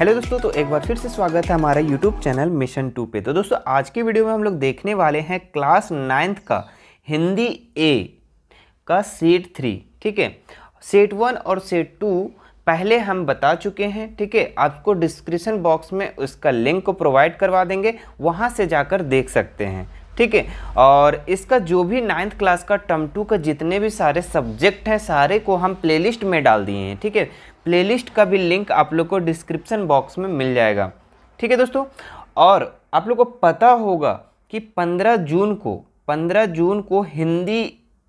hello दोस्तों तो एक बार फिर से स्वागत है हमारा यूट्यूब चैनल मिशन टू पे तो दोस्तों आज की वीडियो में हम लोग देखने वाले हैं क्लास नाइन्थ का हिंदी ए का सेट थ्री ठीक है सेट वन और सेट टू पहले हम बता चुके हैं ठीक है आपको डिस्क्रिप्शन बॉक्स में उसका लिंक को प्रोवाइड करवा देंगे वहाँ से जाकर देख सकते हैं ठीक है और इसका जो भी नाइन्थ क्लास का टम टू का जितने भी सारे सब्जेक्ट हैं सारे को हम प्लेलिस्ट में डाल दिए हैं ठीक है प्लेलिस्ट का भी लिंक आप लोग को डिस्क्रिप्सन बॉक्स में मिल जाएगा ठीक है दोस्तों और आप लोग को पता होगा कि 15 जून को 15 जून को हिंदी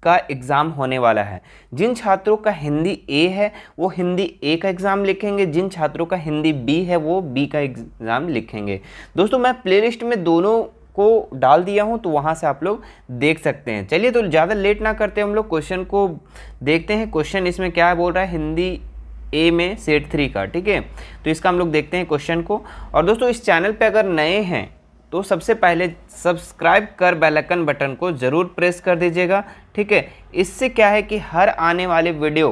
का एग्ज़ाम होने वाला है जिन छात्रों का हिंदी ए है वो हिंदी ए का एग्ज़ाम लिखेंगे जिन छात्रों का हिंदी बी है वो बी का एग्ज़ाम लिखेंगे दोस्तों मैं प्लेलिस्ट में दोनों को डाल दिया हूं तो वहां से आप लोग देख सकते हैं चलिए तो ज़्यादा लेट ना करते हम लोग क्वेश्चन को देखते हैं क्वेश्चन इसमें क्या बोल रहा है हिंदी ए में सेट थ्री का ठीक है तो इसका हम लोग देखते हैं क्वेश्चन को और दोस्तों इस चैनल पे अगर नए हैं तो सबसे पहले सब्सक्राइब कर बेलकन बटन को ज़रूर प्रेस कर दीजिएगा ठीक है इससे क्या है कि हर आने वाले वीडियो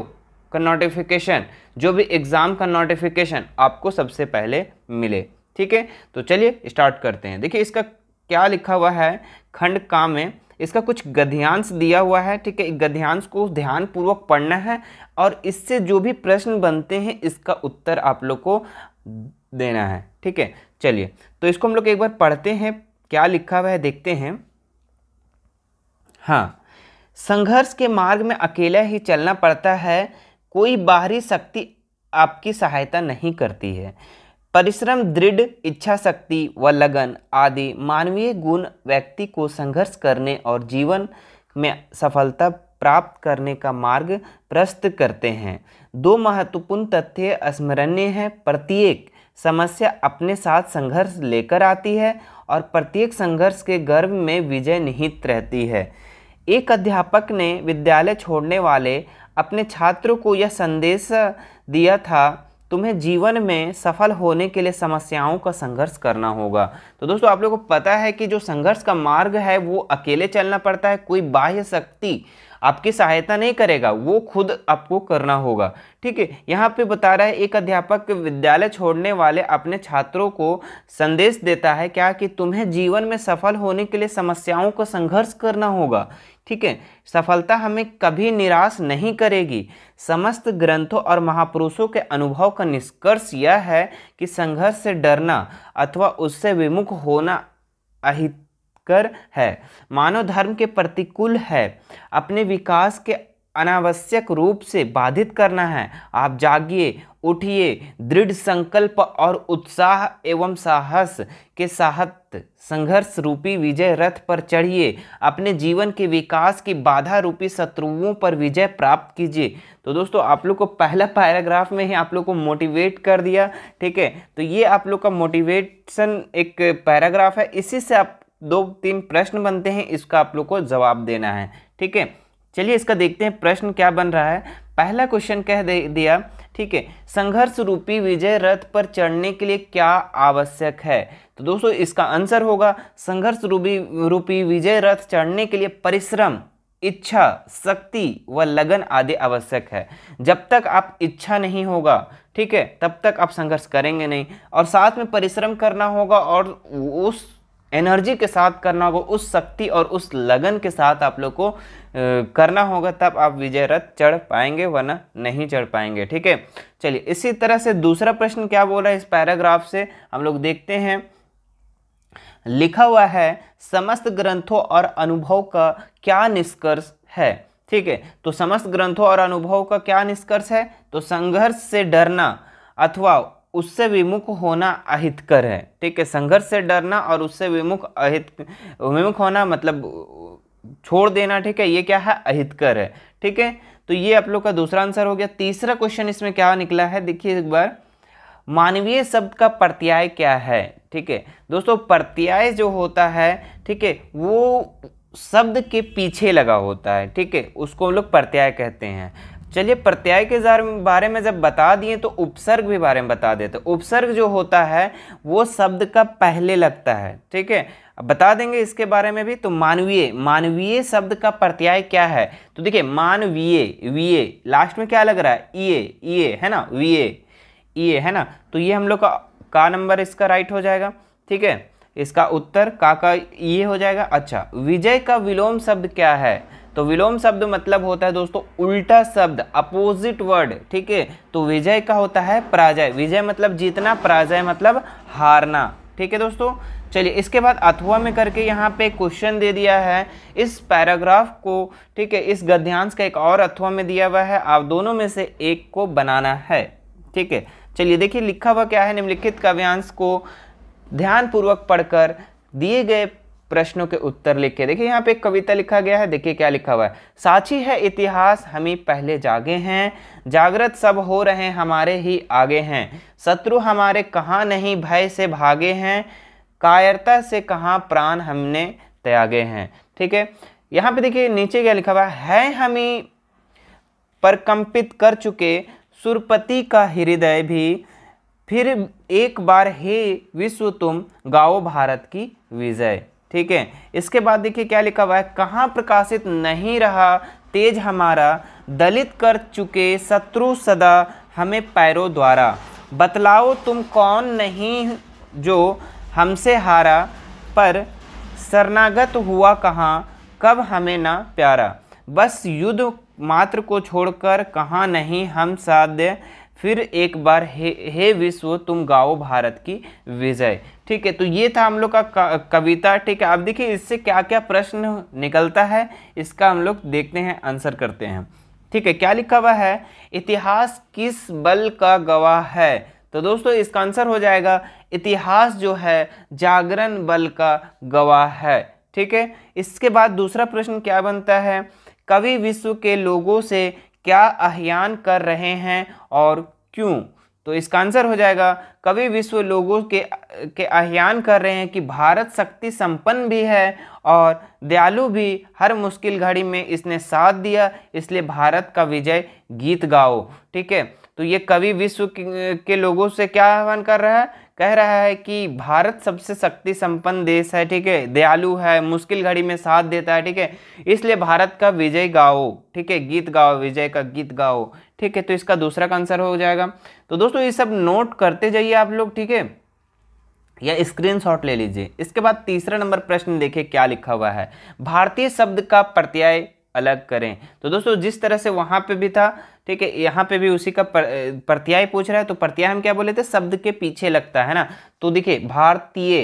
का नोटिफिकेशन जो भी एग्ज़ाम का नोटिफिकेशन आपको सबसे पहले मिले ठीक है तो चलिए स्टार्ट करते हैं देखिए इसका क्या लिखा हुआ है खंड का में इसका कुछ गध्यांश दिया हुआ है ठीक है गध्यांश को ध्यानपूर्वक पढ़ना है और इससे जो भी प्रश्न बनते हैं इसका उत्तर आप लोग को देना है ठीक है चलिए तो इसको हम लोग एक बार पढ़ते हैं क्या लिखा हुआ है देखते हैं हाँ संघर्ष के मार्ग में अकेला ही चलना पड़ता है कोई बाहरी शक्ति आपकी सहायता नहीं करती है परिश्रम दृढ़ इच्छा शक्ति व लगन आदि मानवीय गुण व्यक्ति को संघर्ष करने और जीवन में सफलता प्राप्त करने का मार्ग प्रस्त करते हैं दो महत्वपूर्ण तथ्य स्मरणीय हैं प्रत्येक समस्या अपने साथ संघर्ष लेकर आती है और प्रत्येक संघर्ष के गर्भ में विजय निहित रहती है एक अध्यापक ने विद्यालय छोड़ने वाले अपने छात्रों को यह संदेश दिया था तुम्हें जीवन में सफल होने के लिए समस्याओं का संघर्ष करना होगा तो दोस्तों आप लोगों को पता है कि जो संघर्ष का मार्ग है वो अकेले चलना पड़ता है कोई बाह्य शक्ति आपकी सहायता नहीं करेगा वो खुद आपको करना होगा ठीक है यहाँ पे बता रहा है एक अध्यापक विद्यालय छोड़ने वाले अपने छात्रों को संदेश देता है क्या कि तुम्हें जीवन में सफल होने के लिए समस्याओं का संघर्ष करना होगा ठीक है सफलता हमें कभी निराश नहीं करेगी समस्त ग्रंथों और महापुरुषों के अनुभव का निष्कर्ष यह है कि संघर्ष से डरना अथवा उससे विमुख होना अहितकर है मानव धर्म के प्रतिकूल है अपने विकास के अनावश्यक रूप से बाधित करना है आप जागिए उठिए दृढ़ संकल्प और उत्साह एवं साहस के साथ संघर्ष रूपी विजय रथ पर चढ़िए अपने जीवन के विकास की बाधा रूपी शत्रुओं पर विजय प्राप्त कीजिए तो दोस्तों आप लोग को पहला पैराग्राफ में ही आप लोग को मोटिवेट कर दिया ठीक है तो ये आप लोग का मोटिवेशन एक पैराग्राफ है इसी से आप दो तीन प्रश्न बनते हैं इसका आप लोग को जवाब देना है ठीक है चलिए इसका देखते हैं प्रश्न क्या बन रहा है पहला क्वेश्चन कह दे दिया ठीक है संघर्ष रूपी विजय रथ पर चढ़ने के लिए क्या आवश्यक है तो दोस्तों इसका आंसर होगा संघर्ष रूपी रूपी विजय रथ चढ़ने के लिए परिश्रम इच्छा शक्ति व लगन आदि आवश्यक है जब तक आप इच्छा नहीं होगा ठीक है तब तक आप संघर्ष करेंगे नहीं और साथ में परिश्रम करना होगा और उस एनर्जी के साथ करना होगा उस शक्ति और उस लगन के साथ आप लोग को करना होगा तब आप विजय रथ चढ़ पाएंगे वरना नहीं चढ़ पाएंगे ठीक है चलिए इसी तरह से दूसरा प्रश्न क्या बोल रहा है इस पैराग्राफ से हम लोग देखते हैं लिखा हुआ है समस्त ग्रंथों और अनुभव का क्या निष्कर्ष है ठीक है तो समस्त ग्रंथों और अनुभव का क्या निष्कर्ष है तो संघर्ष से डरना अथवा उससे विमुख होना अहितकर है ठीक है संघर्ष से डरना और उससे विमुख अहित विमुख होना मतलब छोड़ देना ठीक है ये क्या है अहितकर है ठीक है तो ये आप लोग का दूसरा आंसर हो गया तीसरा क्वेश्चन इसमें क्या निकला है देखिए एक बार मानवीय शब्द का प्रत्याय क्या है ठीक है दोस्तों प्रत्याय जो होता है ठीक है वो शब्द के पीछे लगा होता है ठीक है उसको हम लोग प्रत्याय कहते हैं चलिए प्रत्याय के बारे में जब बता दिए तो उपसर्ग भी बारे में बता देते उपसर्ग जो होता है वो शब्द का पहले लगता है ठीक है बता देंगे इसके बारे में भी तो मानवीय मानवीय शब्द का प्रत्याय क्या है तो देखिए मानवीय वीए लास्ट में क्या लग रहा है ईए ईए है ना वीए ईए है ना तो ये हम लोग का का नंबर इसका राइट हो जाएगा ठीक है इसका उत्तर का का ये हो जाएगा अच्छा विजय का विलोम शब्द क्या है तो विलोम शब्द मतलब होता है दोस्तों उल्टा शब्द अपोजिट वर्ड ठीक है तो विजय का होता है पराजय विजय मतलब जीतना पराजय मतलब हारना ठीक है दोस्तों चलिए इसके बाद अथवा में करके यहाँ पे क्वेश्चन दे दिया है इस पैराग्राफ को ठीक है इस गद्यांश का एक और अथवा में दिया हुआ है आप दोनों में से एक को बनाना है ठीक है चलिए देखिए लिखा हुआ क्या है निम्नलिखित काव्यांश को ध्यानपूर्वक पढ़कर दिए गए प्रश्नों के उत्तर लिखे देखिए यहाँ पे एक कविता लिखा गया है देखिए क्या लिखा हुआ है साची है इतिहास हम ही पहले जागे हैं जागृत सब हो रहे हमारे ही आगे हैं शत्रु हमारे कहाँ नहीं भय से भागे हैं कायरता से कहाँ प्राण हमने त्यागे हैं ठीक है यहाँ पे देखिए नीचे क्या लिखा हुआ है, है हम ही परकंपित कर चुके सुरपति का हृदय भी फिर एक बार हे विश्व तुम गाओ भारत की विजय ठीक है इसके बाद देखिए क्या लिखा हुआ है कहाँ प्रकाशित नहीं रहा तेज हमारा दलित कर चुके शत्रु सदा हमें पैरों द्वारा बतलाओ तुम कौन नहीं जो हमसे हारा पर शरणागत हुआ कहाँ कब हमें ना प्यारा बस युद्ध मात्र को छोड़कर कहाँ नहीं हम साध्य फिर एक बार हे हे विश्व तुम गाओ भारत की विजय ठीक है तो ये था हम लोग का कविता ठीक है अब देखिए इससे क्या क्या प्रश्न निकलता है इसका हम लोग देखते हैं आंसर करते हैं ठीक है क्या लिखा हुआ है इतिहास किस बल का गवाह है तो दोस्तों इसका आंसर हो जाएगा इतिहास जो है जागरण बल का गवाह है ठीक है इसके बाद दूसरा प्रश्न क्या बनता है कवि विश्व के लोगों से क्या अहियान कर रहे हैं और क्यों तो इसका आंसर हो जाएगा कवि विश्व लोगों के के अहियान कर रहे हैं कि भारत शक्ति संपन्न भी है और दयालु भी हर मुश्किल घड़ी में इसने साथ दिया इसलिए भारत का विजय गीत गाओ ठीक है तो ये कवि विश्व के लोगों से क्या आह्वान कर रहा है कह रहा है कि भारत सबसे शक्ति संपन्न देश है ठीक है दयालु है मुश्किल घड़ी में साथ देता है ठीक है इसलिए भारत का विजय गाओ ठीक है गीत गाओ विजय का गीत गाओ ठीक है तो इसका दूसरा का आंसर हो जाएगा तो दोस्तों ये सब नोट करते जाइए आप लोग ठीक है या स्क्रीनशॉट ले लीजिए इसके बाद तीसरा नंबर प्रश्न देखिए क्या लिखा हुआ है भारतीय शब्द का प्रत्यय अलग करें तो दोस्तों जिस तरह से वहाँ पे भी था ठीक है यहाँ पे भी उसी का पर, प्रत्याय पूछ रहा है तो प्रत्याय हम क्या बोले थे शब्द के पीछे लगता है ना तो देखिए भारतीय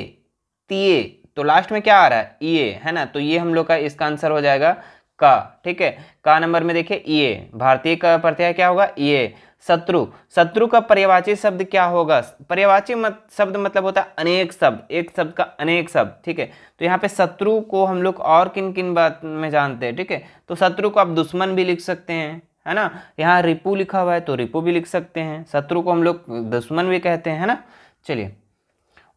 तीय तो लास्ट में क्या आ रहा है ये है ना तो ये हम लोग का इसका आंसर हो जाएगा का ठीक है का नंबर में देखिए ये भारतीय का प्रत्याय क्या होगा ये शत्रु शत्रु का पर्यावाची शब्द क्या होगा पर्यावाची मत, शब्द मतलब होता है अनेक शब्द एक शब्द का अनेक शब्द ठीक है तो यहाँ पे शत्रु को हम लोग और किन किन बात में जानते हैं ठीक है तो शत्रु को आप दुश्मन भी लिख सकते हैं है ना यहाँ रिपू लिखा हुआ है तो रिपू भी लिख सकते हैं शत्रु को हम लोग दुश्मन भी कहते हैं है ना चलिए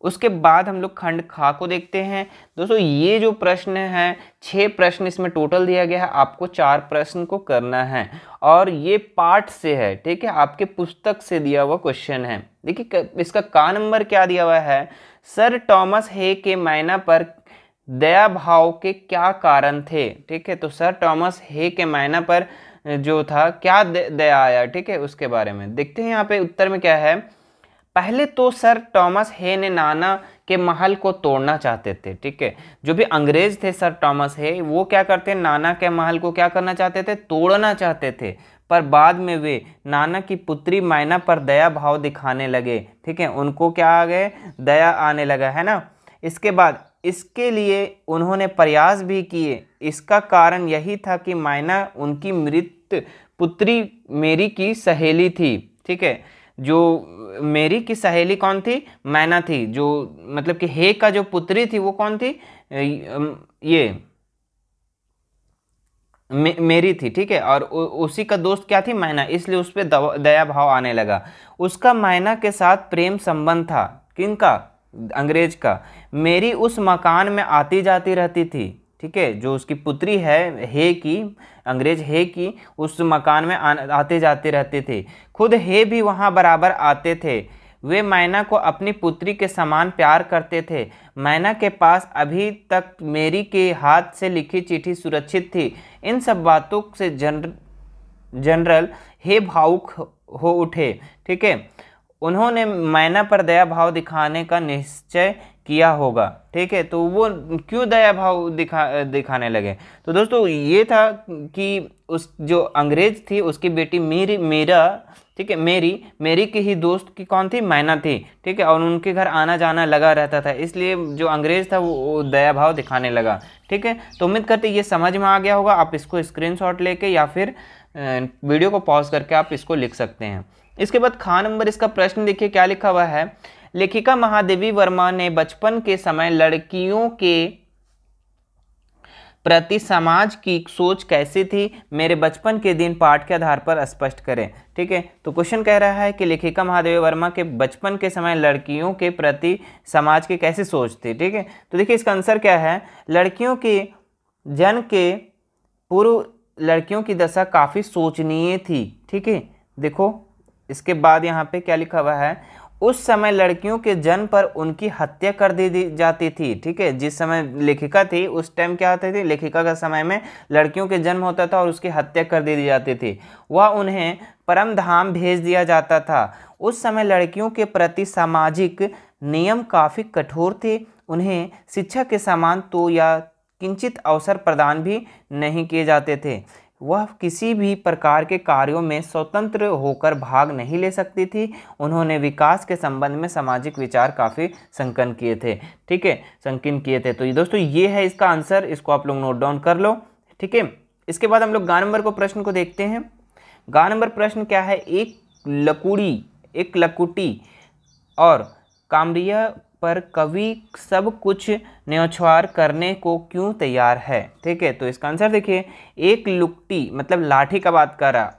उसके बाद हम लोग खंड खा को देखते हैं दोस्तों ये जो प्रश्न है छः प्रश्न इसमें टोटल दिया गया है आपको चार प्रश्न को करना है और ये पाठ से है ठीक है आपके पुस्तक से दिया हुआ क्वेश्चन है देखिए इसका का नंबर क्या दिया हुआ है सर टॉमस हे के मायना पर दया भाव के क्या कारण थे ठीक है तो सर टॉमस हे के मायना पर जो था क्या दया आया ठीक है उसके बारे में देखते हैं यहाँ पे उत्तर में क्या है पहले तो सर टॉमस हे ने नाना के महल को तोड़ना चाहते थे ठीक है जो भी अंग्रेज थे सर टॉमस हे वो क्या करते नाना के महल को क्या करना चाहते थे तोड़ना चाहते थे पर बाद में वे नाना की पुत्री मायना पर दया भाव दिखाने लगे ठीक है उनको क्या आ गए दया आने लगा है ना इसके बाद इसके लिए उन्होंने प्रयास भी किए इसका कारण यही था कि मायना उनकी मृत पुत्री मेरी की सहेली थी ठीक है जो मेरी की सहेली कौन थी मैना थी जो मतलब कि हे का जो पुत्री थी वो कौन थी ये मे, मेरी थी ठीक है और उ, उसी का दोस्त क्या थी मैना इसलिए उस पर दया भाव आने लगा उसका मैना के साथ प्रेम संबंध था किनका अंग्रेज का मेरी उस मकान में आती जाती रहती थी ठीक है जो उसकी पुत्री है हे की अंग्रेज हे की उस मकान में आ, आते जाते रहते थे खुद हे भी वहाँ बराबर आते थे वे मैना को अपनी पुत्री के समान प्यार करते थे मैना के पास अभी तक मेरी के हाथ से लिखी चिट्ठी सुरक्षित थी इन सब बातों से जनर जनरल हे भावुक हो उठे ठीक है उन्होंने मैना पर दया भाव दिखाने का निश्चय किया होगा ठीक है तो वो क्यों दया भाव दिखा दिखाने लगे तो दोस्तों ये था कि उस जो अंग्रेज थी उसकी बेटी मेरी मेरा ठीक है मेरी मेरी की ही दोस्त की कौन थी मैना थी ठीक है और उनके घर आना जाना लगा रहता था इसलिए जो अंग्रेज़ था वो दया भाव दिखाने लगा ठीक है तो उम्मीद करते ये समझ में आ गया होगा आप इसको शॉट लेके या फिर वीडियो को पॉज करके आप इसको लिख सकते हैं इसके बाद खा नंबर इसका प्रश्न देखिए क्या लिखा हुआ है लेखिका महादेवी वर्मा ने बचपन के समय लड़कियों के प्रति समाज की सोच कैसी थी मेरे बचपन के दिन पाठ के आधार पर स्पष्ट करें ठीक है तो क्वेश्चन कह रहा है कि लेखिका महादेवी वर्मा के बचपन के समय लड़कियों के प्रति समाज की कैसी सोच थी ठीक है तो देखिए इसका आंसर क्या है लड़कियों के जन्म के पूर्व लड़कियों की दशा काफ़ी सोचनीय थी ठीक है देखो इसके बाद यहाँ पे क्या लिखा हुआ है उस समय लड़कियों के जन्म पर उनकी हत्या कर दी, दी जाती थी ठीक है जिस समय लेखिका थी उस टाइम क्या होती थी लेखिका का समय में लड़कियों के जन्म होता था और उसकी हत्या कर दी, दी जाती थी वह उन्हें परम धाम भेज दिया जाता था उस समय लड़कियों के प्रति सामाजिक नियम काफ़ी कठोर थे उन्हें शिक्षा के समान तो या किंचित अवसर प्रदान भी नहीं किए जाते थे वह किसी भी प्रकार के कार्यों में स्वतंत्र होकर भाग नहीं ले सकती थी उन्होंने विकास के संबंध में सामाजिक विचार काफ़ी संकन किए थे ठीक है संकीर्ण किए थे तो ये दोस्तों ये है इसका आंसर इसको आप लोग नोट डाउन कर लो ठीक है इसके बाद हम लोग गा नंबर को प्रश्न को देखते हैं गा नंबर प्रश्न क्या है एक लकुड़ी एक लकुटी और कामरिया पर कवि सब कुछ न्योछ्वार करने को क्यों तैयार है ठीक है तो इसका आंसर देखिए एक लुकटी मतलब लाठी का बात कर रहा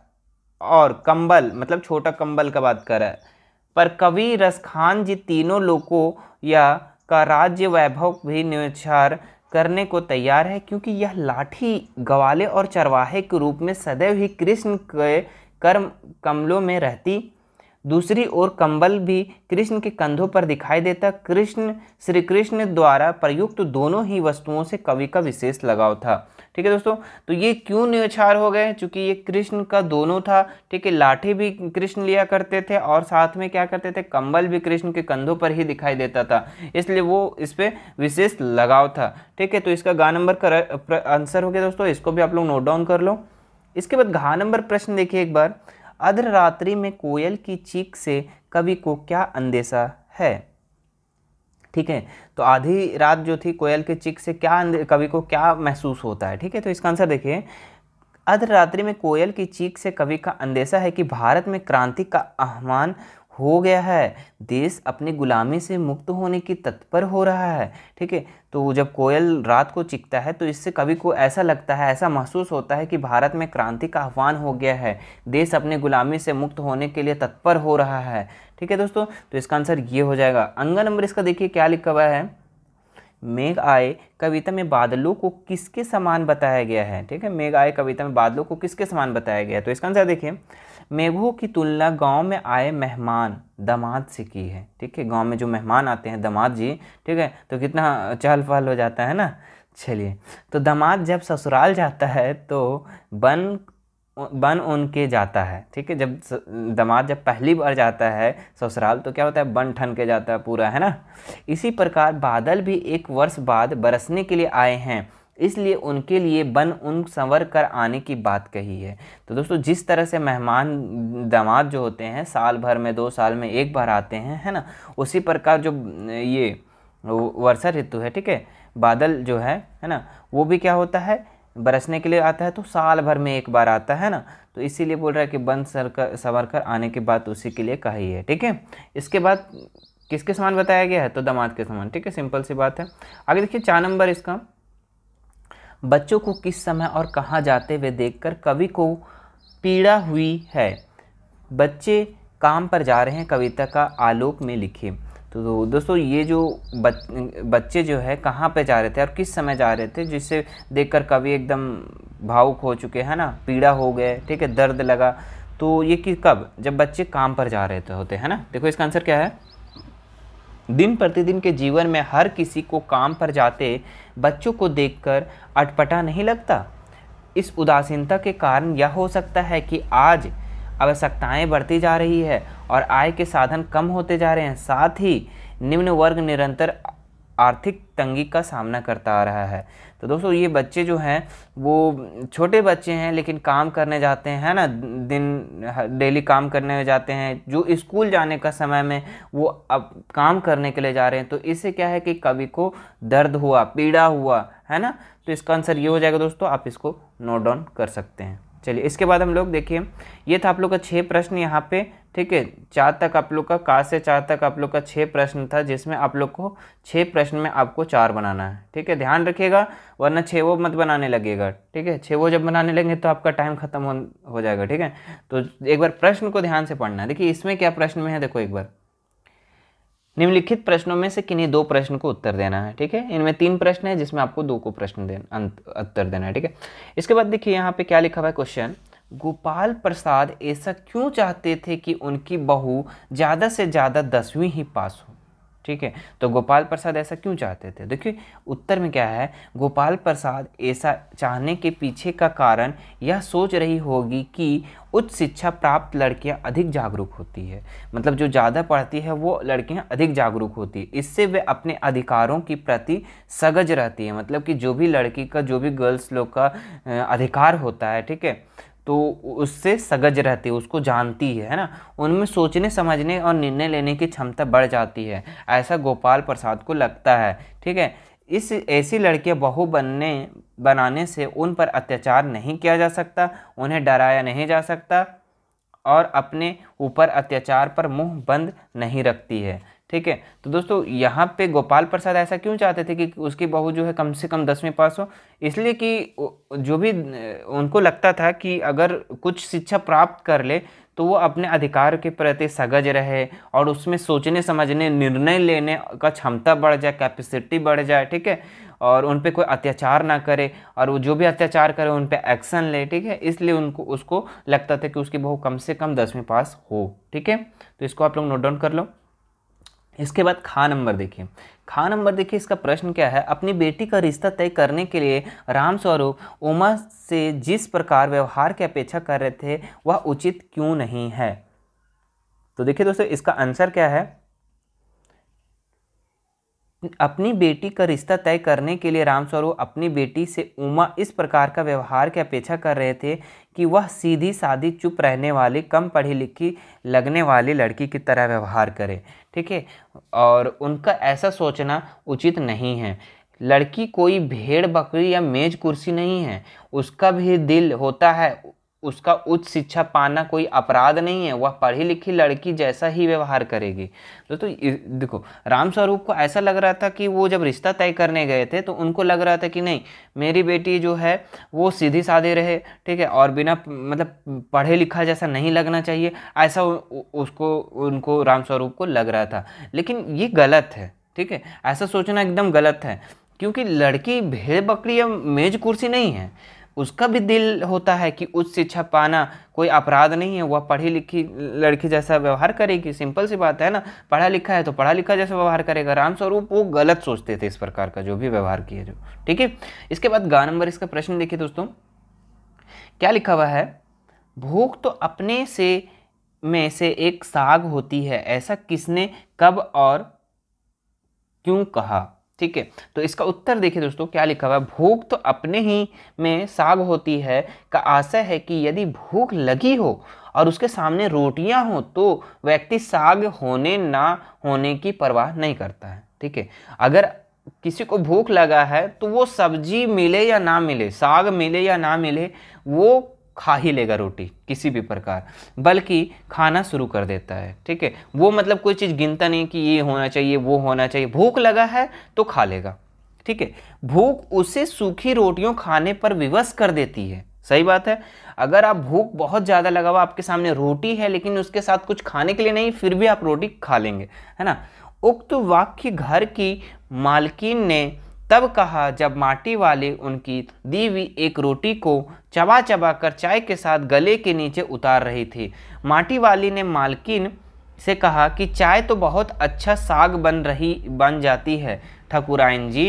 और कंबल मतलब छोटा कंबल का बात कर रहा पर कवि रसखान जी तीनों लोगों या का राज्य वैभव भी न्यौछार करने को तैयार है क्योंकि यह लाठी ग्वाले और चरवाहे के रूप में सदैव ही कृष्ण के कर्म कमलों में रहती दूसरी ओर कंबल भी कृष्ण के कंधों पर दिखाई देता कृष्ण श्री कृष्ण द्वारा प्रयुक्त दोनों ही वस्तुओं से कवि का विशेष लगाव था ठीक है दोस्तों तो ये क्यों न्योछार हो गए चूंकि ये कृष्ण का दोनों था ठीक है लाठी भी कृष्ण लिया करते थे और साथ में क्या करते थे कंबल भी कृष्ण के कंधों पर ही दिखाई देता था इसलिए वो इस पर विशेष लगाव था ठीक है तो इसका गा नंबर का आंसर हो गया दोस्तों इसको भी आप लोग नोट डाउन कर लो इसके बाद घा नंबर प्रश्न देखिए एक बार अध रात्रि में कोयल की चीख से कवि को क्या अंदेशा है ठीक है तो आधी रात जो थी कोयल के चीख से क्या कवि को क्या महसूस होता है ठीक है तो इसका आंसर देखिए अर्धरात्रि में कोयल की चीख से कवि का अंदेशा है कि भारत में क्रांति का आह्वान हो गया है देश अपने गुलामी से मुक्त होने की तत्पर हो रहा है ठीक है तो जब कोयल रात को चिकता है तो इससे कभी को ऐसा लगता है ऐसा महसूस होता है कि भारत में क्रांति का आह्वान हो गया है देश अपने गुलामी से मुक्त होने के लिए तत्पर हो रहा है ठीक है दोस्तों तो इसका आंसर ये हो जाएगा अंगा नंबर इसका देखिए क्या लिखा हुआ है मेघ आए कविता में बादलों को किसके समान बताया गया है ठीक है मेघ आए कविता में बादलों को किसके समान बताया गया है तो इसका आंसर देखिए मेघों की तुलना गांव में आए मेहमान दामाद से की है ठीक है गांव में जो मेहमान आते हैं दामाद जी ठीक है तो कितना चहल पहल हो जाता है ना चलिए तो दामाद जब ससुराल जाता है तो बन बन उनके जाता है ठीक है जब दामाद जब पहली बार जाता है ससुराल तो क्या होता है बन ठन के जाता है पूरा है ना इसी प्रकार बादल भी एक वर्ष बाद बरसने के लिए आए हैं इसलिए उनके लिए बन उन संवर कर आने की बात कही है तो दोस्तों जिस तरह से मेहमान दामाद जो होते हैं साल भर में दो साल में एक बार आते हैं है ना उसी प्रकार जो ये वर्षा ऋतु है ठीक है बादल जो है है ना वो भी क्या होता है बरसने के लिए आता है तो साल भर में एक बार आता है ना तो इसीलिए बोल रहा है कि बन सर कर सवर कर आने की बात उसी के लिए कही है ठीक है इसके बाद किसके समान बताया गया है तो दामाद के समान ठीक है सिंपल सी बात है आगे देखिए चार नंबर इसका बच्चों को किस समय और कहाँ जाते हुए देखकर कवि को पीड़ा हुई है बच्चे काम पर जा रहे हैं कविता का आलोक में लिखे तो दोस्तों ये जो बच, बच्चे जो है कहाँ पे जा रहे थे और किस समय जा रहे थे जिससे देखकर कवि एकदम भावुक हो चुके हैं ना पीड़ा हो गए ठीक है दर्द लगा तो ये कि कब जब बच्चे काम पर जा रहे थे होते हैं ना देखो इसका आंसर क्या है दिन प्रतिदिन के जीवन में हर किसी को काम पर जाते बच्चों को देखकर अटपटा नहीं लगता इस उदासीनता के कारण यह हो सकता है कि आज आवश्यकताएं बढ़ती जा रही है और आय के साधन कम होते जा रहे हैं साथ ही निम्न वर्ग निरंतर आर्थिक तंगी का सामना करता आ रहा है तो दोस्तों ये बच्चे जो हैं वो छोटे बच्चे हैं लेकिन काम करने जाते हैं है ना दिन डेली काम करने जाते हैं जो स्कूल जाने का समय में वो अब काम करने के लिए जा रहे हैं तो इससे क्या है कि कवि को दर्द हुआ पीड़ा हुआ है ना तो इसका आंसर ये हो जाएगा दोस्तों आप इसको नोट डाउन कर सकते हैं चलिए इसके बाद हम लोग देखिए ये था आप लोग का छः प्रश्न यहाँ पे ठीक है चार तक आप लोग का का से चार तक आप लोग का छः प्रश्न था जिसमें आप लोग को छः प्रश्न में आपको चार बनाना है ठीक है ध्यान रखिएगा वरना छः वो मत बनाने लगेगा ठीक है छः वो जब बनाने लगेंगे तो आपका टाइम खत्म हो हो जाएगा ठीक है तो एक बार प्रश्न को ध्यान से पढ़ना है देखिए इसमें क्या प्रश्न में है देखो एक बार निम्नलिखित प्रश्नों में से किन्हीं दो प्रश्न को उत्तर देना है ठीक है इनमें तीन प्रश्न है जिसमें आपको दो को प्रश्न देना उत्तर देना है ठीक है इसके बाद देखिए यहाँ पे क्या लिखा हुआ है क्वेश्चन गोपाल प्रसाद ऐसा क्यों चाहते थे कि उनकी बहू ज़्यादा से ज़्यादा दसवीं ही पास हो ठीक है तो गोपाल प्रसाद ऐसा क्यों चाहते थे देखिए उत्तर में क्या है गोपाल प्रसाद ऐसा चाहने के पीछे का कारण यह सोच रही होगी कि उच्च शिक्षा प्राप्त लड़कियां अधिक जागरूक होती है मतलब जो ज़्यादा पढ़ती है वो लड़कियां अधिक जागरूक होती है इससे वे अपने अधिकारों के प्रति सगज रहती है मतलब कि जो भी लड़की का जो भी गर्ल्स लोग का अधिकार होता है ठीक है तो उससे सगज रहती है उसको जानती है है ना उनमें सोचने समझने और निर्णय लेने की क्षमता बढ़ जाती है ऐसा गोपाल प्रसाद को लगता है ठीक है इस ऐसी लड़के बहु बनने बनाने से उन पर अत्याचार नहीं किया जा सकता उन्हें डराया नहीं जा सकता और अपने ऊपर अत्याचार पर मुंह बंद नहीं रखती है ठीक है तो दोस्तों यहाँ पे गोपाल प्रसाद ऐसा क्यों चाहते थे कि उसकी बहू जो है कम से कम दसवीं पास हो इसलिए कि जो भी उनको लगता था कि अगर कुछ शिक्षा प्राप्त कर ले तो वो अपने अधिकार के प्रति सगज रहे और उसमें सोचने समझने निर्णय लेने का क्षमता बढ़ जाए कैपेसिटी बढ़ जाए ठीक है और उन पर कोई अत्याचार ना करे और वो जो भी अत्याचार करे उन पर एक्शन ले ठीक है इसलिए उनको उसको लगता था कि उसकी बहू कम से कम दसवीं पास हो ठीक है तो इसको आप लोग नोट डाउन कर लो इसके बाद खा नंबर देखिए खा नंबर देखिए इसका प्रश्न क्या है अपनी बेटी का रिश्ता तय करने के लिए राम स्वरूप उमा से जिस प्रकार व्यवहार की अपेक्षा कर रहे थे वह उचित क्यों नहीं है तो देखिए दोस्तों इसका आंसर क्या है अपनी बेटी का रिश्ता तय करने के लिए रामस्वरूप अपनी बेटी से उमा इस प्रकार का व्यवहार की अपेक्षा कर रहे थे कि वह सीधी सादी चुप रहने वाली कम पढ़ी लिखी लगने वाली लड़की की तरह व्यवहार करे ठीक है और उनका ऐसा सोचना उचित नहीं है लड़की कोई भेड़ बकरी या मेज कुर्सी नहीं है उसका भी दिल होता है उसका उच्च शिक्षा पाना कोई अपराध नहीं है वह पढ़ी लिखी लड़की जैसा ही व्यवहार करेगी दोस्तों तो देखो रामस्वरूप को ऐसा लग रहा था कि वो जब रिश्ता तय करने गए थे तो उनको लग रहा था कि नहीं मेरी बेटी जो है वो सीधी साधे रहे ठीक है और बिना मतलब पढ़े लिखा जैसा नहीं लगना चाहिए ऐसा उसको उनको रामस्वरूप को लग रहा था लेकिन ये गलत है ठीक है ऐसा सोचना एकदम गलत है क्योंकि लड़की भेड़ बकरी या मेज कुर्सी नहीं है उसका भी दिल होता है कि उच्च शिक्षा पाना कोई अपराध नहीं है वह पढ़ी लिखी लड़की जैसा व्यवहार करेगी सिंपल सी बात है ना पढ़ा लिखा है तो पढ़ा लिखा जैसा व्यवहार करेगा रामस्वरूप वो गलत सोचते थे इस प्रकार का जो भी व्यवहार किए जो ठीक है इसके बाद गा नंबर इसका प्रश्न देखिए दोस्तों क्या लिखा हुआ है भूख तो अपने से में से एक साग होती है ऐसा किसने कब और क्यों कहा ठीक है तो इसका उत्तर देखिए दोस्तों क्या लिखा हुआ है भूख तो अपने ही में साग होती है का आशय है कि यदि भूख लगी हो और उसके सामने रोटियां हो तो व्यक्ति साग होने ना होने की परवाह नहीं करता है ठीक है अगर किसी को भूख लगा है तो वो सब्जी मिले या ना मिले साग मिले या ना मिले वो खा ही लेगा रोटी किसी भी प्रकार बल्कि खाना शुरू कर देता है ठीक है वो मतलब कोई चीज़ गिनता नहीं कि ये होना चाहिए वो होना चाहिए भूख लगा है तो खा लेगा ठीक है भूख उसे सूखी रोटियों खाने पर विवश कर देती है सही बात है अगर आप भूख बहुत ज़्यादा लगा हुआ आपके सामने रोटी है लेकिन उसके साथ कुछ खाने के लिए नहीं फिर भी आप रोटी खा लेंगे है ना उक्त वाक्य घर की मालकिन ने तब कहा जब माटी वाले उनकी दी हुई एक रोटी को चबा चबा कर चाय के साथ गले के नीचे उतार रही थी माटी वाली ने मालकिन से कहा कि चाय तो बहुत अच्छा साग बन रही बन जाती है ठकुराइन जी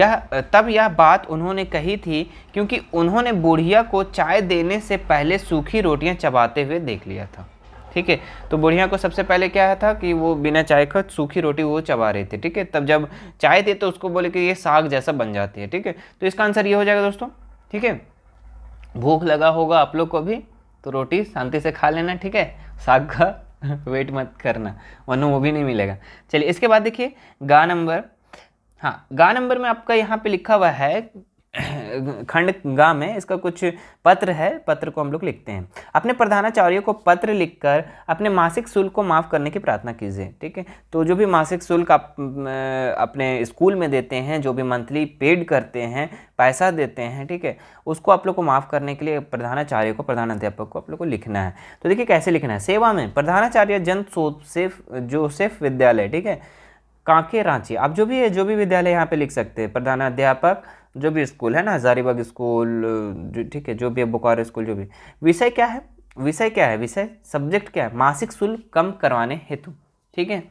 यह तब यह बात उन्होंने कही थी क्योंकि उन्होंने बूढ़िया को चाय देने से पहले सूखी रोटियां चबाते हुए देख लिया था ठीक है तो बुढ़िया को सबसे पहले क्या था कि वो बिना चाय का सूखी रोटी वो चबा रही थी ठीक है तब जब चाय दे तो उसको बोले कि ये साग जैसा बन जाती है ठीक है तो इसका आंसर ये हो जाएगा दोस्तों ठीक है भूख लगा होगा आप लोग को भी तो रोटी शांति से खा लेना ठीक है साग का वेट मत करना वरना वो भी नहीं मिलेगा चलिए इसके बाद देखिए गा नंबर हाँ गा नंबर में आपका यहाँ पे लिखा हुआ है खंड गा में इसका कुछ पत्र है पत्र को हम लोग लिखते हैं अपने प्रधानाचार्यों को पत्र लिखकर अपने मासिक शुल्क को माफ़ करने की प्रार्थना कीजिए ठीक है तो जो भी मासिक शुल्क आप अपने स्कूल में देते हैं जो भी मंथली पेड करते हैं पैसा देते हैं ठीक है उसको आप लोग को माफ़ करने के लिए प्रधानाचार्य को प्रधानाध्यापक को आप लोग को लिखना है तो देखिए कैसे लिखना है सेवा में प्रधानाचार्य जन सोसेफ जोसेफ विद्यालय ठीक है कांके रांची आप जो भी है जो भी विद्यालय यहाँ पे लिख सकते हैं प्रधानाध्यापक जो भी स्कूल है ना हज़ारीबाग स्कूल जो ठीक है जो भी है बोकारो स्कूल जो भी विषय क्या है विषय क्या है विषय सब्जेक्ट क्या है मासिक शुल्क कम करवाने हेतु ठीक है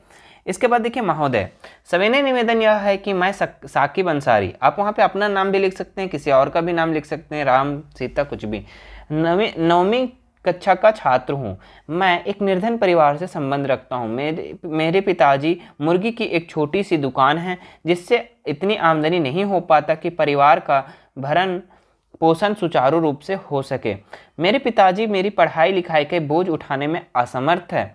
इसके बाद देखिए महोदय सविनय निवेदन यह है कि मैं साकिब अंसारी आप वहाँ पे अपना नाम भी लिख सकते हैं किसी और का भी नाम लिख सकते हैं राम सीता कुछ भी नवी नवमी कक्षा का छात्र हूँ मैं एक निर्धन परिवार से संबंध रखता हूँ मेरे मेरे पिताजी मुर्गी की एक छोटी सी दुकान है जिससे इतनी आमदनी नहीं हो पाता कि परिवार का भरण पोषण सुचारू रूप से हो सके मेरे पिताजी मेरी पढ़ाई लिखाई के बोझ उठाने में असमर्थ है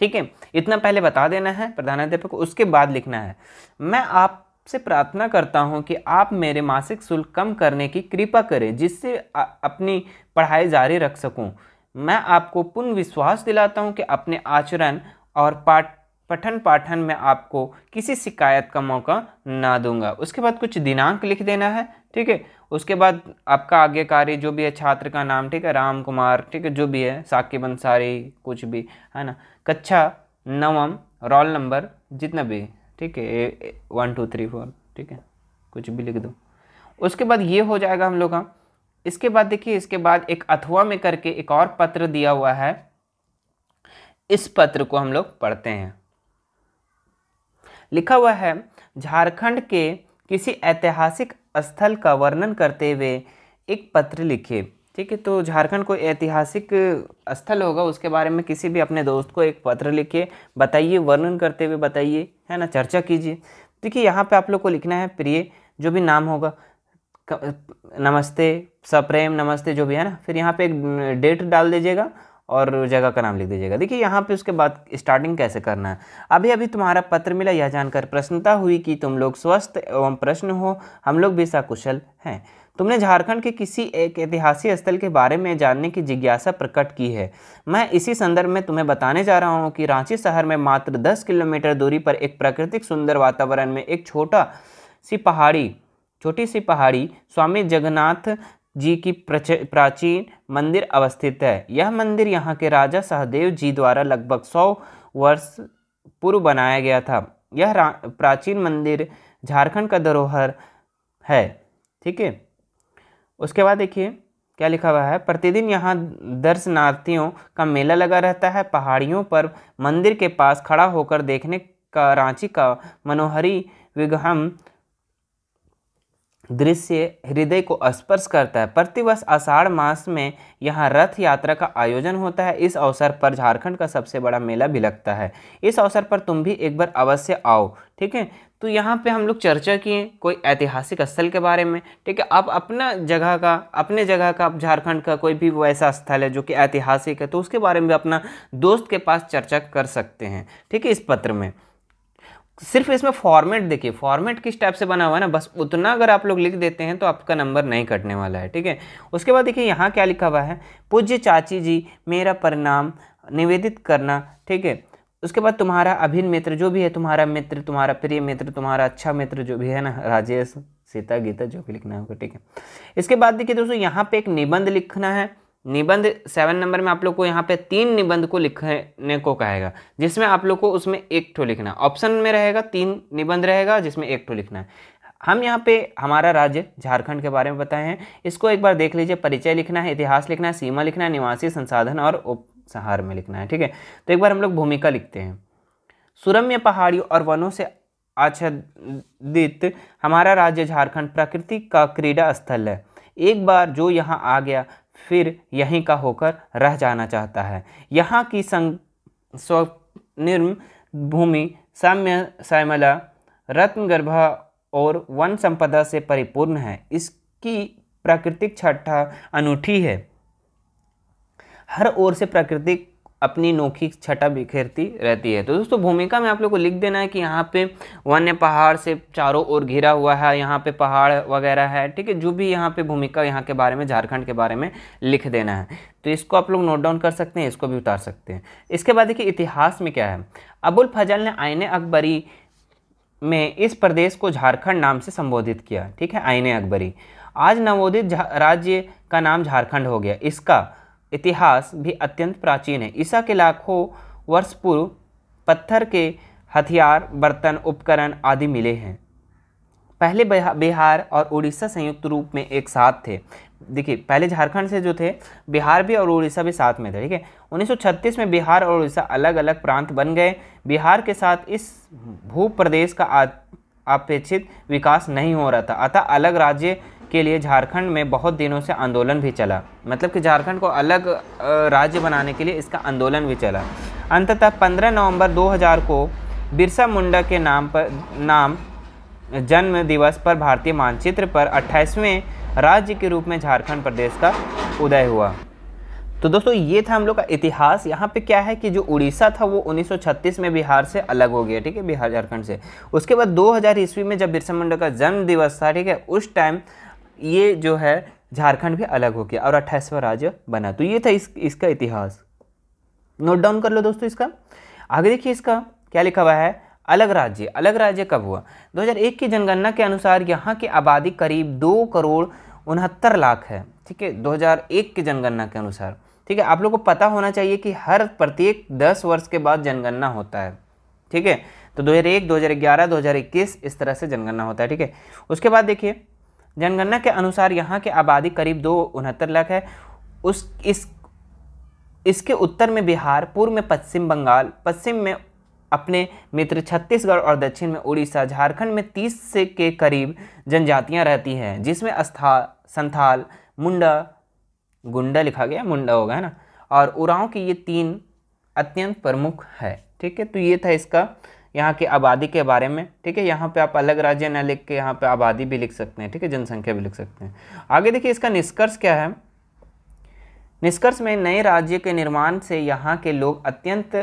ठीक है इतना पहले बता देना है प्रधानाध्यापक उसके बाद लिखना है मैं आप से प्रार्थना करता हूँ कि आप मेरे मासिक शुल्क कम करने की कृपा करें जिससे अपनी पढ़ाई जारी रख सकूँ मैं आपको पूर्ण विश्वास दिलाता हूँ कि अपने आचरण और पाठ पठन पाठन में आपको किसी शिकायत का मौका ना दूंगा उसके बाद कुछ दिनांक लिख देना है ठीक है उसके बाद आपका आज्ञाकारी जो भी है छात्र का नाम ठीक है राम कुमार ठीक है जो भी है साकिब अंसारी कुछ भी है ना कक्षा नवम रोल नंबर जितना भी ठीक है वन टू थ्री फोर ठीक है कुछ भी लिख दो उसके बाद ये हो जाएगा हम लोग का इसके बाद देखिए इसके बाद एक अथवा में करके एक और पत्र दिया हुआ है इस पत्र को हम लोग पढ़ते हैं लिखा हुआ है झारखंड के किसी ऐतिहासिक स्थल का वर्णन करते हुए एक पत्र लिखे ठीक है तो झारखंड कोई ऐतिहासिक स्थल होगा उसके बारे में किसी भी अपने दोस्त को एक पत्र लिखिए बताइए वर्णन करते हुए बताइए है ना चर्चा कीजिए देखिए यहाँ पे आप लोग को लिखना है प्रिय जो भी नाम होगा नमस्ते सप्रेम नमस्ते जो भी है ना फिर यहाँ पे एक डेट डाल दीजिएगा और जगह का नाम लिख दीजिएगा देखिए यहाँ पे उसके बाद स्टार्टिंग कैसे करना है अभी अभी तुम्हारा पत्र मिला यह जानकर प्रसन्नता हुई कि तुम लोग स्वस्थ एवं प्रश्न हो हम लोग भी सकुशल हैं तुमने झारखंड के किसी एक ऐतिहासिक स्थल के बारे में जानने की जिज्ञासा प्रकट की है मैं इसी संदर्भ में तुम्हें बताने जा रहा हूँ कि रांची शहर में मात्र दस किलोमीटर दूरी पर एक प्राकृतिक सुंदर वातावरण में एक छोटा सी पहाड़ी छोटी सी पहाड़ी स्वामी जगन्नाथ जी की प्राचीन मंदिर अवस्थित है यह मंदिर यहाँ के राजा सहदेव जी द्वारा लगभग सौ वर्ष पूर्व बनाया गया था यह प्राचीन मंदिर झारखंड का धरोहर है ठीक है उसके बाद देखिए क्या लिखा हुआ है प्रतिदिन यहाँ दर्शनार्थियों का मेला लगा रहता है पहाड़ियों पर मंदिर के पास खड़ा होकर देखने का रांची का मनोहरी विगहम दृश्य हृदय को स्पर्श करता है प्रतिवर्ष आषाढ़ मास में यहाँ रथ यात्रा का आयोजन होता है इस अवसर पर झारखंड का सबसे बड़ा मेला भी लगता है इस अवसर पर तुम भी एक बार अवश्य आओ ठीक है तो यहाँ पे हम लोग चर्चा किए कोई ऐतिहासिक स्थल के बारे में ठीक है आप अपना जगह का अपने जगह का आप झारखंड का कोई भी वैसा स्थल है जो कि ऐतिहासिक है तो उसके बारे में अपना दोस्त के पास चर्चा कर सकते हैं ठीक है इस पत्र में सिर्फ इसमें फॉर्मेट देखिए फॉर्मेट किस टाइप से बना हुआ है ना बस उतना अगर आप लोग लिख देते हैं तो आपका नंबर नहीं कटने वाला है ठीक है उसके बाद देखिए यहाँ क्या लिखा हुआ है पूज्य चाची जी मेरा परिणाम निवेदित करना ठीक है उसके बाद तुम्हारा अभिन मित्र जो भी है तुम्हारा मित्र तुम्हारा प्रिय मित्र तुम्हारा अच्छा मित्र जो भी है ना राजेश सीता गीता जो भी लिखना होगा ठीक है इसके बाद देखिए दोस्तों यहाँ पे एक निबंध लिखना है निबंध सेवन नंबर में आप लोग को यहाँ पे तीन निबंध को लिखने को कहेगा जिसमें आप लोग को उसमें एक ठो लिखना ऑप्शन में रहेगा तीन निबंध रहेगा जिसमें एक ठो लिखना है हम यहाँ पे हमारा राज्य झारखंड के बारे में बताए हैं इसको एक बार देख लीजिए परिचय लिखना है इतिहास लिखना है सीमा लिखना है निवासी संसाधन और उपसहार में लिखना है ठीक है तो एक बार हम लोग भूमिका लिखते हैं सुरम्य पहाड़ियों और वनों से आच्छादित हमारा राज्य झारखंड प्रकृति का क्रीड़ा स्थल है एक बार जो यहाँ आ गया फिर यहीं का होकर रह जाना चाहता है यहाँ की संग स्वनिर्म भूमि साम्य सामला रत्न गर्भा और वन संपदा से परिपूर्ण है इसकी प्राकृतिक छठा अनूठी है हर ओर से प्राकृतिक अपनी नोखी छटा बिखेरती रहती है तो दोस्तों भूमिका में आप लोग को लिख देना है कि यहाँ पे वन्य पहाड़ से चारों ओर घिरा हुआ है यहाँ पे पहाड़ वगैरह है ठीक है जो भी यहाँ पे भूमिका यहाँ के बारे में झारखंड के बारे में लिख देना है तो इसको आप लोग नोट डाउन कर सकते हैं इसको भी उतार सकते हैं इसके बाद देखिए इतिहास में क्या है अबुल फजल ने आयन अकबरी में इस प्रदेश को झारखंड नाम से संबोधित किया ठीक है आयन अकबरी आज नवोदित राज्य का नाम झारखंड हो गया इसका इतिहास भी अत्यंत प्राचीन है ईसा के लाखों वर्ष पूर्व पत्थर के हथियार बर्तन उपकरण आदि मिले हैं पहले बिहार और उड़ीसा संयुक्त रूप में एक साथ थे देखिए पहले झारखंड से जो थे बिहार भी और उड़ीसा भी साथ में थे ठीक है 1936 में बिहार और उड़ीसा अलग अलग प्रांत बन गए बिहार के साथ इस भू प्रदेश का अपेक्षित विकास नहीं हो रहा था अतः अलग राज्य के लिए झारखंड में बहुत दिनों से आंदोलन भी चला मतलब कि झारखंड को अलग राज्य बनाने के लिए इसका आंदोलन भी चला अंततः 15 नवंबर 2000 को बिरसा मुंडा के नाम पर नाम जन्म दिवस पर भारतीय मानचित्र पर 28वें राज्य के रूप में झारखंड प्रदेश का उदय हुआ तो दोस्तों ये था हम लोग का इतिहास यहाँ पे क्या है कि जो उड़ीसा था वो 1936 में बिहार से अलग हो गया ठीक है बिहार झारखंड से उसके बाद 2000 ईस्वी में जब बिरसा मुंडा का जन्म दिवस था ठीक है उस टाइम ये जो है झारखंड भी अलग हो गया और अट्ठाईसवां राज्य बना तो ये था इस इसका इतिहास नोट डाउन कर लो दोस्तों इसका आगे देखिए इसका क्या लिखा हुआ है अलग राज्य अलग राज्य कब हुआ 2001 की जनगणना के अनुसार यहाँ की आबादी करीब दो करोड़ उनहत्तर लाख है ठीक है 2001 की जनगणना के अनुसार ठीक है आप लोग को पता होना चाहिए कि हर प्रत्येक 10 वर्ष के बाद जनगणना होता है ठीक है तो 2001 2011 2021 इस तरह से जनगणना होता है ठीक है उसके बाद देखिए जनगणना के अनुसार यहाँ की आबादी करीब दो उनहत्तर लाख है उस इस इसके उत्तर में बिहार पूर्व में पश्चिम बंगाल पश्चिम में अपने मित्र छत्तीसगढ़ और दक्षिण में उड़ीसा झारखंड में तीस से के करीब जनजातियाँ रहती हैं जिसमें अस्था संथाल मुंडा गुंडा लिखा गया मुंडा होगा है ना और उरांव की ये तीन अत्यंत प्रमुख है ठीक है तो ये था इसका यहाँ की आबादी के बारे में ठीक है यहाँ पे आप अलग राज्य न लिख के यहाँ पे आबादी भी लिख सकते हैं ठीक है जनसंख्या भी लिख सकते हैं आगे देखिए इसका निष्कर्ष क्या है निष्कर्ष में नए राज्य के निर्माण से यहाँ के लोग अत्यंत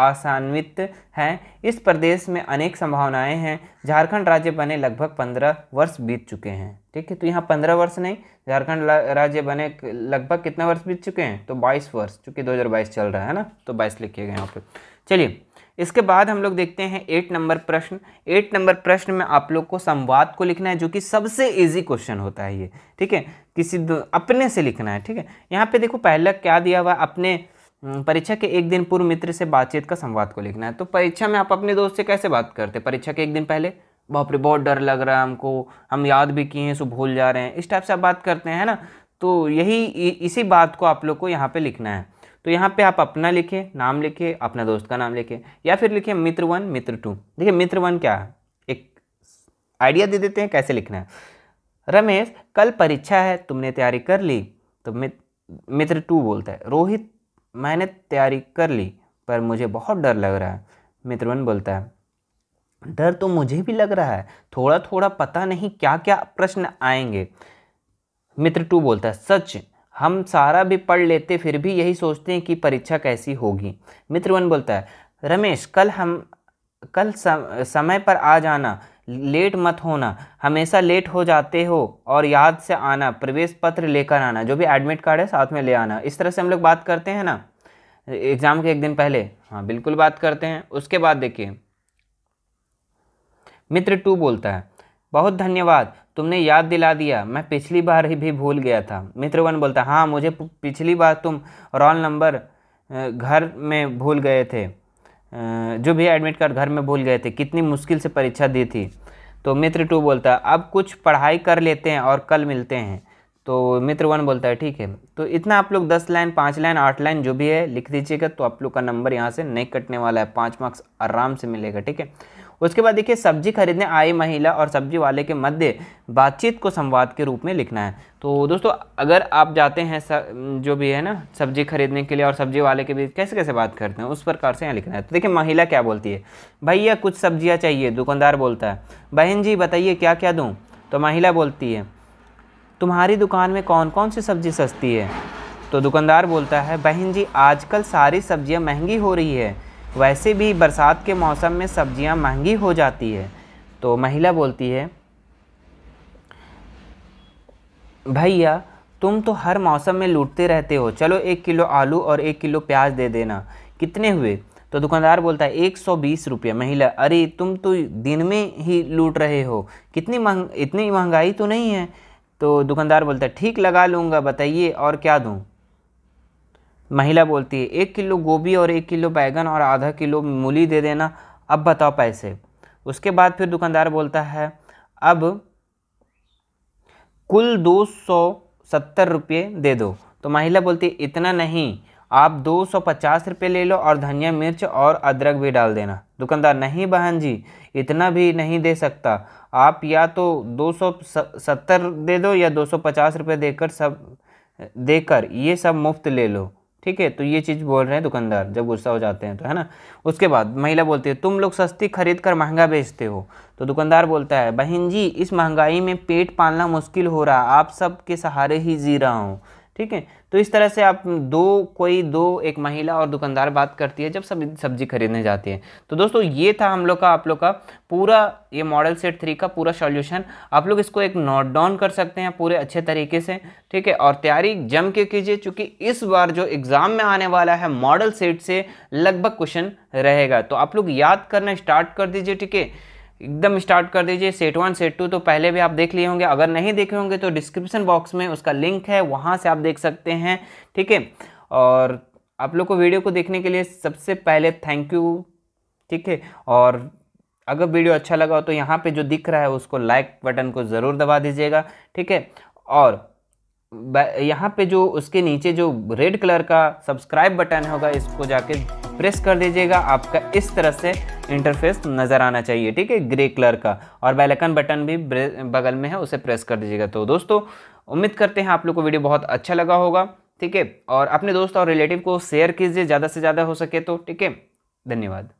आसान्वित हैं इस प्रदेश में अनेक संभावनाएं हैं झारखंड राज्य बने लगभग पंद्रह वर्ष बीत चुके हैं ठीक है तो यहाँ पंद्रह वर्ष नहीं झारखंड राज्य बने लगभग कितना वर्ष बीत चुके हैं तो बाईस वर्ष चूंकि 2022 चल रहा है ना तो बाईस लिखिएगा यहाँ पे चलिए इसके बाद हम लोग देखते हैं एट नंबर प्रश्न एट नंबर प्रश्न में आप लोग को संवाद को लिखना है जो कि सबसे इजी क्वेश्चन होता है ये ठीक है किसी अपने से लिखना है ठीक है यहाँ पे देखो पहला क्या दिया हुआ अपने हम्म, परीक्षा के एक दिन पूर्व मित्र से बातचीत का संवाद को लिखना है तो परीक्षा में आप अपने दोस्त से कैसे बात करते हैं परीक्षा के एक दिन पहले बापरे बहुत डर लग रहा है हमको हम याद भी किए हैं सो भूल जा रहे हैं इस टाइप से आप बात करते हैं ना तो यही इसी बात को आप लोग को यहाँ पर लिखना है तो यहाँ पे आप अपना लिखे नाम लिखे अपना दोस्त का नाम लिखे या फिर लिखिए मित्र वन मित्र टू देखिए मित्र वन क्या है एक आइडिया दे देते हैं कैसे लिखना है रमेश कल परीक्षा है तुमने तैयारी कर ली तो मित्र टू बोलता है रोहित मैंने तैयारी कर ली पर मुझे बहुत डर लग रहा है मित्र वन बोलता है डर तो मुझे भी लग रहा है थोड़ा थोड़ा पता नहीं क्या क्या प्रश्न आएंगे मित्र टू बोलता है सच हम सारा भी पढ़ लेते फिर भी यही सोचते हैं कि परीक्षा कैसी होगी मित्र वन बोलता है रमेश कल हम कल सम, समय पर आ जाना लेट मत होना हमेशा लेट हो जाते हो और याद से आना प्रवेश पत्र लेकर आना जो भी एडमिट कार्ड है साथ में ले आना इस तरह से हम लोग बात करते हैं ना एग्ज़ाम के एक दिन पहले हाँ बिल्कुल बात करते हैं उसके बाद देखिए मित्र टू बोलता है बहुत धन्यवाद तुमने याद दिला दिया मैं पिछली बार ही भी भूल गया था मित्रवन बोलता हाँ मुझे पिछली बार तुम रोल नंबर घर में भूल गए थे जो भी एडमिट कार्ड घर में भूल गए थे कितनी मुश्किल से परीक्षा दी थी तो मित्र टू बोलता अब कुछ पढ़ाई कर लेते हैं और कल मिलते हैं तो मित्र वन बोलता है ठीक है तो इतना आप लोग दस लाइन पाँच लाइन आठ लाइन जो भी है लिख दीजिएगा तो आप लोग का नंबर यहाँ से नहीं कटने वाला है पाँच मार्क्स आराम से मिलेगा ठीक है उसके बाद देखिए सब्जी खरीदने आई महिला और सब्जी वाले के मध्य बातचीत को संवाद के रूप में लिखना है तो दोस्तों अगर आप जाते हैं जो भी है ना सब्जी खरीदने के लिए और सब्जी वाले के बीच कैसे कैसे बात करते हैं उस प्रकार से यहाँ लिखना है तो देखिए महिला क्या बोलती है भैया कुछ सब्जियाँ चाहिए दुकानदार बोलता है बहन जी बताइए क्या क्या दूँ तो महिला बोलती है तुम्हारी दुकान में कौन कौन सी सब्ज़ी सस्ती है तो दुकानदार बोलता है बहन जी आजकल सारी सब्जियां महंगी हो रही है वैसे भी बरसात के मौसम में सब्जियां महंगी हो जाती है तो महिला बोलती है भैया तुम तो हर मौसम में लूटते रहते हो चलो एक किलो आलू और एक किलो प्याज दे देना कितने हुए तो दुकानदार बोलता है एक सौ बीस रुपये महिला अरे तुम तो दिन में ही लूट रहे हो कितनी महंग इतनी महंगाई तो नहीं है तो दुकानदार बोलता है ठीक लगा लूँगा बताइए और क्या दूँ महिला बोलती है एक किलो गोभी और एक किलो बैगन और आधा किलो मूली दे देना अब बताओ पैसे उसके बाद फिर दुकानदार बोलता है अब कुल दो सौ सत्तर रुपये दे दो तो महिला बोलती है इतना नहीं आप दो सौ पचास रुपये ले लो और धनिया मिर्च और अदरक भी डाल देना दुकानदार नहीं बहन जी इतना भी नहीं दे सकता आप या तो दो सौ सत्तर दे दो या दो सौ पचास रुपये देकर सब देकर ये सब मुफ्त ले लो ठीक है तो ये चीज़ बोल रहे हैं दुकानदार जब गुस्सा हो जाते हैं तो है ना उसके बाद महिला बोलती है तुम लोग सस्ती खरीद कर महंगा बेचते हो तो दुकानदार बोलता है बहन जी इस महंगाई में पेट पालना मुश्किल हो रहा आप सब के सहारे ही जी रहा हूँ ठीक है तो इस तरह से आप दो कोई दो एक महिला और दुकानदार बात करती है जब सब सब्जी खरीदने जाती है तो दोस्तों ये था हम लोग का आप लोग का पूरा ये मॉडल सेट थ्री का पूरा सॉल्यूशन आप लोग इसको एक नोट डाउन कर सकते हैं पूरे अच्छे तरीके से ठीक है और तैयारी जम के कीजिए क्योंकि इस बार जो एग्ज़ाम में आने वाला है मॉडल सेट से लगभग क्वेश्चन रहेगा तो आप लोग याद करना स्टार्ट कर दीजिए ठीक है एकदम स्टार्ट कर दीजिए सेट वन सेट टू तो पहले भी आप देख लिए होंगे अगर नहीं देखे होंगे तो डिस्क्रिप्शन बॉक्स में उसका लिंक है वहाँ से आप देख सकते हैं ठीक है और आप लोग को वीडियो को देखने के लिए सबसे पहले थैंक यू ठीक है और अगर वीडियो अच्छा लगा हो तो यहाँ पे जो दिख रहा है उसको लाइक बटन को ज़रूर दबा दीजिएगा ठीक है और यहाँ पे जो उसके नीचे जो रेड कलर का सब्सक्राइब बटन होगा इसको जाके प्रेस कर दीजिएगा आपका इस तरह से इंटरफेस नज़र आना चाहिए ठीक है ग्रे कलर का और बेलकन बटन भी बगल में है उसे प्रेस कर दीजिएगा तो दोस्तों उम्मीद करते हैं आप लोग को वीडियो बहुत अच्छा लगा होगा ठीक है और अपने दोस्त और रिलेटिव को शेयर कीजिए ज़्यादा से ज़्यादा हो सके तो ठीक है धन्यवाद